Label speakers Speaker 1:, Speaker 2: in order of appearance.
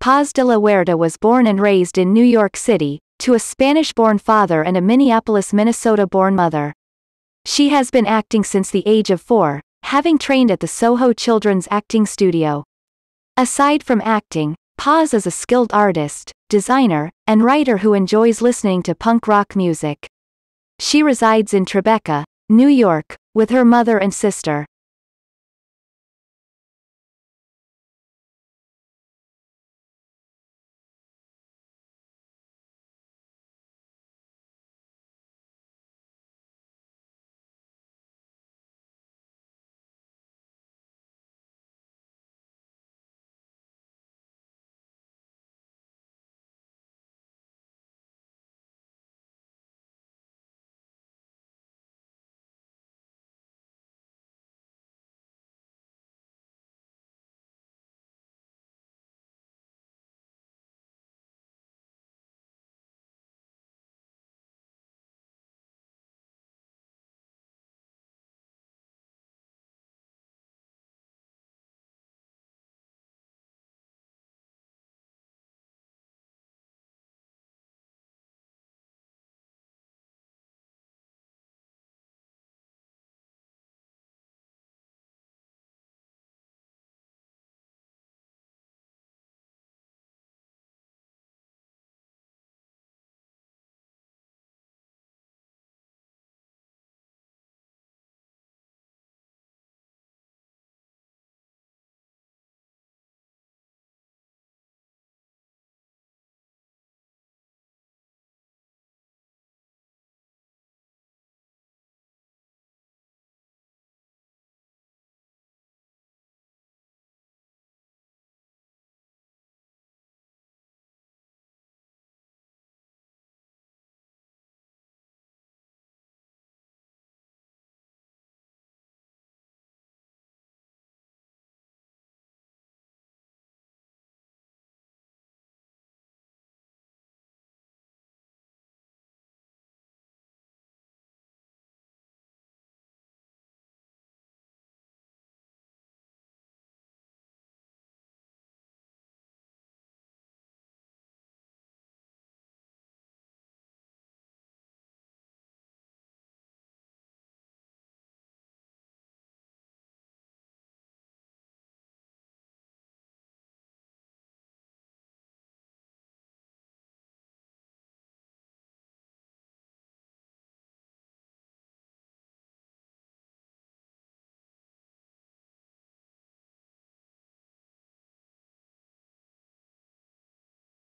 Speaker 1: Paz de la Huerta was born and raised in New York City, to a Spanish-born father and a Minneapolis, Minnesota-born mother. She has been acting since the age of four, having trained at the Soho Children's Acting Studio. Aside from acting, Paz is a skilled artist, designer, and writer who enjoys listening to punk rock music. She resides in Tribeca, New York, with her mother and sister.